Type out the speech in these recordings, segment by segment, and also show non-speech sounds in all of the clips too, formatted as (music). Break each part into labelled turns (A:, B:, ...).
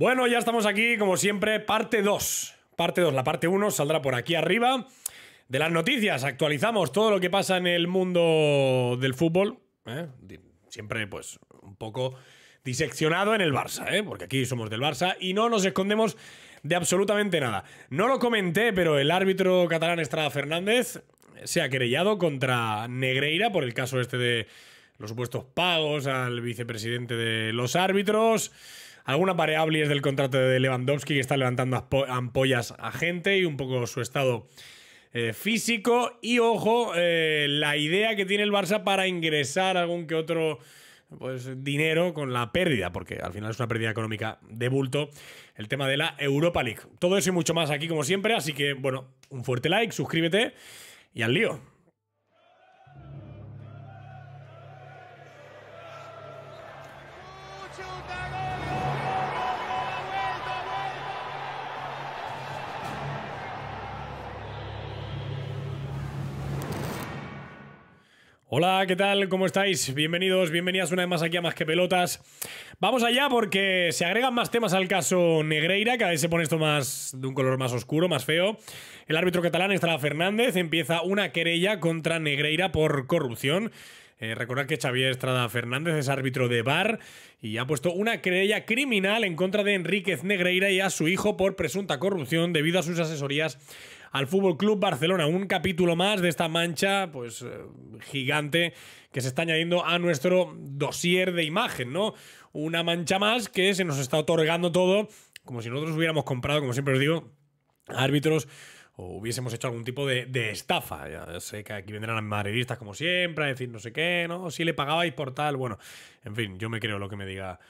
A: Bueno, ya estamos aquí, como siempre, parte 2. Parte 2, la parte 1 saldrá por aquí arriba. De las noticias, actualizamos todo lo que pasa en el mundo del fútbol. ¿eh? Siempre, pues, un poco diseccionado en el Barça, ¿eh? porque aquí somos del Barça y no nos escondemos de absolutamente nada. No lo comenté, pero el árbitro catalán Estrada Fernández se ha querellado contra Negreira por el caso este de los supuestos pagos al vicepresidente de los árbitros algunas variables del contrato de Lewandowski que está levantando ampollas a gente y un poco su estado eh, físico. Y ojo, eh, la idea que tiene el Barça para ingresar algún que otro pues, dinero con la pérdida, porque al final es una pérdida económica de bulto, el tema de la Europa League. Todo eso y mucho más aquí como siempre, así que bueno, un fuerte like, suscríbete y al lío. Hola, ¿qué tal? ¿Cómo estáis? Bienvenidos, bienvenidas una vez más aquí a Más que Pelotas. Vamos allá porque se agregan más temas al caso Negreira, cada vez se pone esto más de un color más oscuro, más feo. El árbitro catalán, Estrada Fernández, empieza una querella contra Negreira por corrupción. Eh, recordad que Xavier Estrada Fernández es árbitro de VAR y ha puesto una querella criminal en contra de Enríquez Negreira y a su hijo por presunta corrupción debido a sus asesorías al Fútbol Club Barcelona. Un capítulo más de esta mancha, pues eh, gigante, que se está añadiendo a nuestro dossier de imagen, ¿no? Una mancha más que se nos está otorgando todo, como si nosotros hubiéramos comprado, como siempre os digo, árbitros o hubiésemos hecho algún tipo de, estafa. Ya sé que aquí vendrán madridistas como siempre a decir no sé qué, ¿no? Si le pagabais por tal, bueno, en fin, yo me creo lo que me diga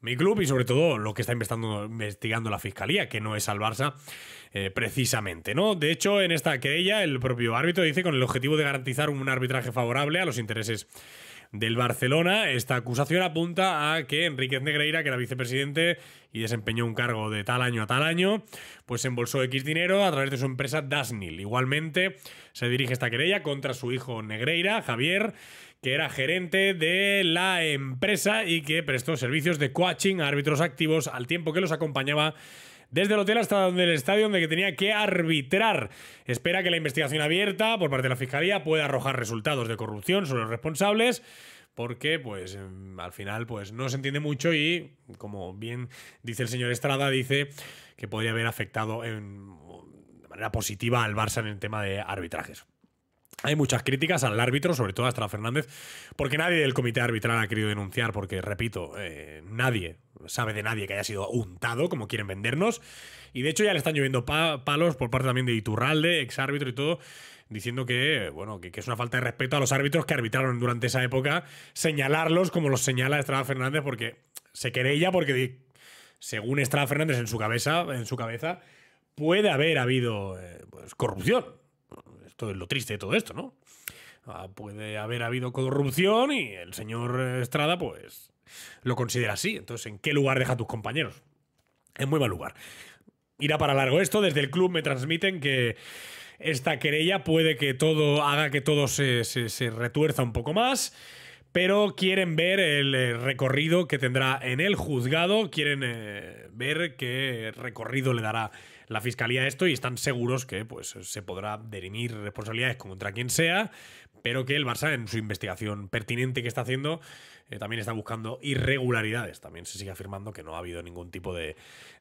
A: mi club y sobre todo lo que está investigando, la fiscalía, que no es al Barça eh, precisamente. ¿no? De hecho, en esta querella, el propio árbitro dice con el objetivo de garantizar un arbitraje favorable a los intereses del Barcelona. Esta acusación apunta a que Enriquez Negreira, que era vicepresidente y desempeñó un cargo de tal año a tal año, pues embolsó X dinero a través de su empresa Dasnil. Igualmente, se dirige esta querella contra su hijo Negreira, Javier, que era gerente de la empresa y que prestó servicios de coaching a árbitros activos al tiempo que los acompañaba desde el hotel hasta donde el estadio donde que tenía que arbitrar. Espera que la investigación abierta por parte de la Fiscalía pueda arrojar resultados de corrupción sobre los responsables. Porque, pues, mm, al final, pues, no se entiende mucho y, como bien dice el señor Estrada, dice que podría haber afectado en, de manera positiva al Barça en el tema de arbitrajes. Hay muchas críticas al árbitro, sobre todo a Estrada Fernández, porque nadie del comité arbitral ha querido denunciar, porque, repito, eh, nadie sabe de nadie que haya sido untado, como quieren vendernos. Y de hecho ya le están lloviendo palos por parte también de Iturralde, árbitro y todo, diciendo que, bueno, que, es una falta de respeto a los árbitros que arbitraron durante esa época, señalarlos como los señala Estrada Fernández, porque se querella, porque según Estrada Fernández en su cabeza, en su cabeza puede haber habido eh, pues, corrupción lo triste de todo esto, ¿no? Ah, puede haber habido corrupción y el señor Estrada, pues, lo considera así. Entonces, ¿en qué lugar deja a tus compañeros? En muy mal lugar. Irá para largo esto. Desde el club me transmiten que esta querella puede que todo haga que todo se, retuerza un poco más pero quieren ver el eh, recorrido que tendrá en el juzgado, quieren eh, ver qué recorrido le dará la fiscalía esto y están seguros que pues, se podrá derimir responsabilidades contra quien sea, pero que el Barça en su investigación pertinente que está haciendo eh, también está buscando irregularidades. También se sigue afirmando que no ha habido ningún tipo de,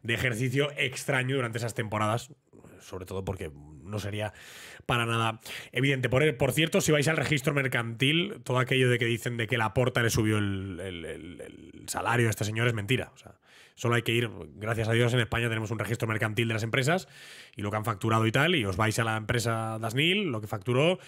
A: ejercicio extraño durante esas temporadas, sobre todo porque no sería para nada evidente. Por, por cierto, si vais al registro mercantil, todo aquello de que dicen de que la porta le subió el, salario a este señor es mentira. O sea, Solo hay que ir, gracias a Dios, en España tenemos un registro mercantil de las empresas y lo que han facturado y tal, y os vais a la empresa Dasnil, lo que facturó,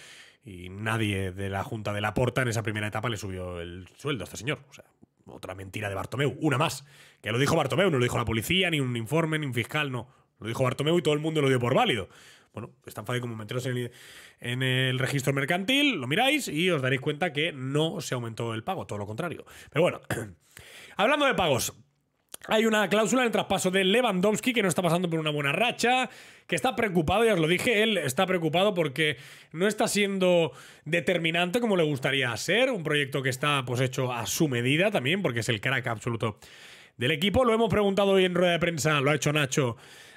A: y nadie de la Junta de la Porta en esa primera etapa le subió el sueldo a este señor. O sea, otra mentira de Bartomeu, una más. Que lo dijo Bartomeu, no lo dijo la policía, ni un informe, ni un fiscal, no. Lo dijo Bartomeu y todo el mundo lo dio por válido. Bueno, es tan fácil como meteros en el, en el, registro mercantil, lo miráis y os daréis cuenta que no se aumentó el pago, todo lo contrario. Pero bueno, (clears throat) hablando de pagos, hay una cláusula en el traspaso de Lewandowski que no está pasando por una buena racha, que está preocupado, ya os lo dije, él está preocupado porque no está siendo determinante como le gustaría ser, un proyecto que está pues hecho a su medida también, porque es el crack absoluto del equipo. Lo hemos preguntado hoy en rueda de prensa, lo ha hecho Nacho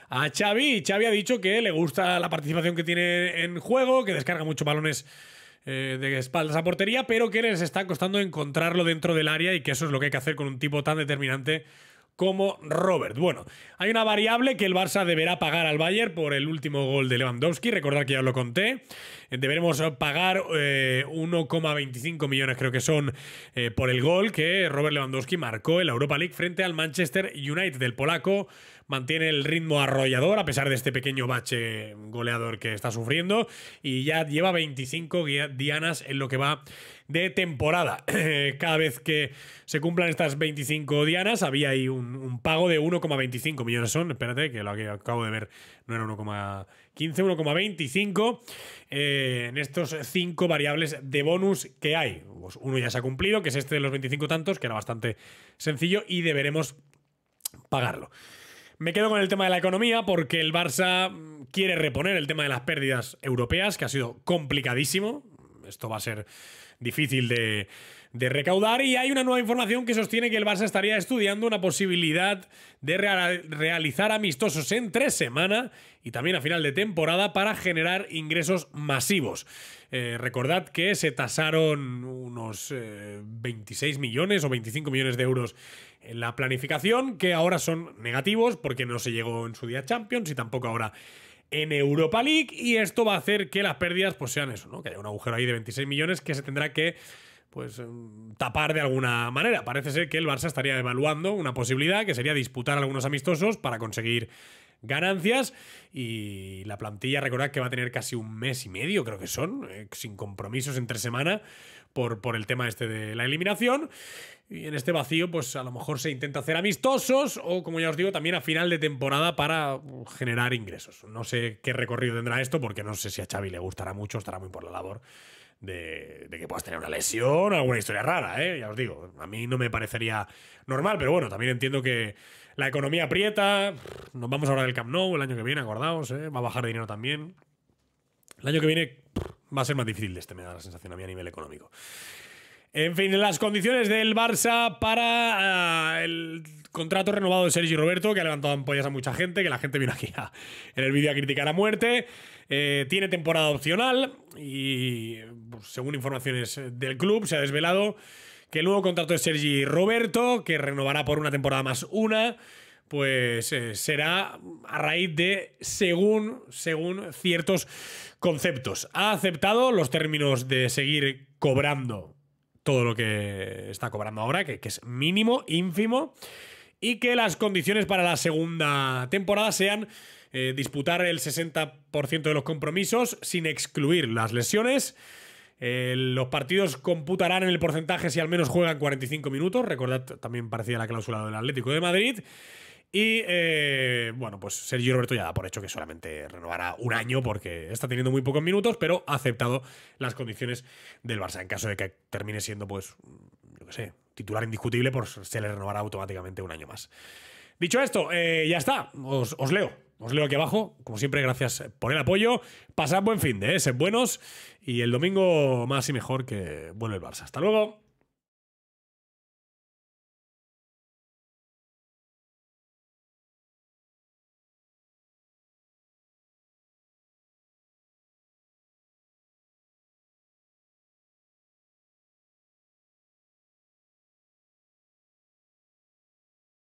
A: a Xavi, y Xavi ha dicho que le gusta la participación que tiene en juego, que descarga muchos balones eh, de espaldas a portería, pero que les está costando encontrarlo dentro del área y que eso es lo que hay que hacer con un tipo tan determinante como Robert. Bueno, hay una variable que el Barça deberá pagar al Bayern por el último gol de Lewandowski. Recordad que ya lo conté. Eh, deberemos pagar 1,25 eh, millones, creo que son, eh, por el gol que Robert Lewandowski marcó en la Europa League frente al Manchester United del polaco mantiene el ritmo arrollador a pesar de este pequeño bache goleador que está sufriendo y ya lleva 25 dianas en lo que va de temporada. (clears throat) Cada vez que se cumplan estas 25 dianas, había ahí un, pago de 1,25 millones son. Espérate, que lo que acabo de ver no era 1,15, 1,25 eh, en estos 5 variables de bonus que hay. Pues uno ya se ha cumplido, que es este de los 25 tantos, que era bastante sencillo y deberemos pagarlo. Me quedo con el tema de la economía porque el Barça quiere reponer el tema de las pérdidas europeas, que ha sido complicadísimo. Esto va a ser difícil de, de recaudar. Y hay una nueva información que sostiene que el Barça estaría estudiando una posibilidad de realizar amistosos en tres semanas y también a final de temporada para generar ingresos masivos. Eh, recordad que se tasaron unos 26 eh, millones o 25 millones de euros en la planificación, que ahora son negativos porque no se llegó en su día Champions y tampoco ahora en Europa League y esto va a hacer que las pérdidas pues sean eso, ¿no? Que haya un agujero ahí de 26 millones que se tendrá que pues em, tapar de alguna manera. Parece ser que el Barça estaría evaluando una posibilidad que sería disputar algunos amistosos para conseguir ganancias y la plantilla recordad que va a tener casi un mes y medio creo que son eh, sin compromisos entre semana por, por el tema este de la eliminación y en este vacío pues a lo mejor se intenta hacer amistosos o como ya os digo también a final de temporada para uh, generar ingresos no sé qué recorrido tendrá esto porque no sé si a Xavi le gustará mucho estará muy por la labor de, que puedas tener una lesión, alguna historia rara, ¿eh? ya os digo. A mí no me parecería normal, pero bueno, también entiendo que la economía aprieta. Nos vamos ahora del Camp Nou el año que viene, acordaos, ¿eh? va a bajar dinero también. El año que viene va a ser más difícil de este, me da la sensación a mí a nivel económico. En fin, las condiciones del Barça para ah, el contrato renovado de Sergi Roberto, que ha levantado ampollas a mucha gente, que la gente vino aquí en el vídeo a criticar a muerte. Eh, tiene temporada opcional y, pues, según informaciones del club, se ha desvelado que el nuevo contrato de Sergi Roberto, que renovará por una temporada más una, pues eh, será a raíz de según, según ciertos conceptos. Ha aceptado los términos de seguir cobrando todo lo que está cobrando ahora, que, que es mínimo, ínfimo, y que las condiciones para la segunda temporada sean eh, disputar el 60% de los compromisos sin excluir las lesiones. Eh, los partidos computarán en el porcentaje si al menos juegan 45 minutos. Recordad también parecía la cláusula del Atlético de Madrid. Y eh, bueno, pues Sergio Roberto ya da por hecho que solamente renovará un año porque está teniendo muy pocos minutos, pero ha aceptado las condiciones del Barça en caso de que termine siendo, pues, yo qué sé, titular indiscutible, pues se le renovará automáticamente un año más. Dicho esto, eh, ya está, os, leo. Os leo aquí abajo. Como siempre, gracias por el apoyo. Pasad buen fin de, ¿eh? buenos. Y el domingo más y mejor que vuelve el Barça. Hasta luego.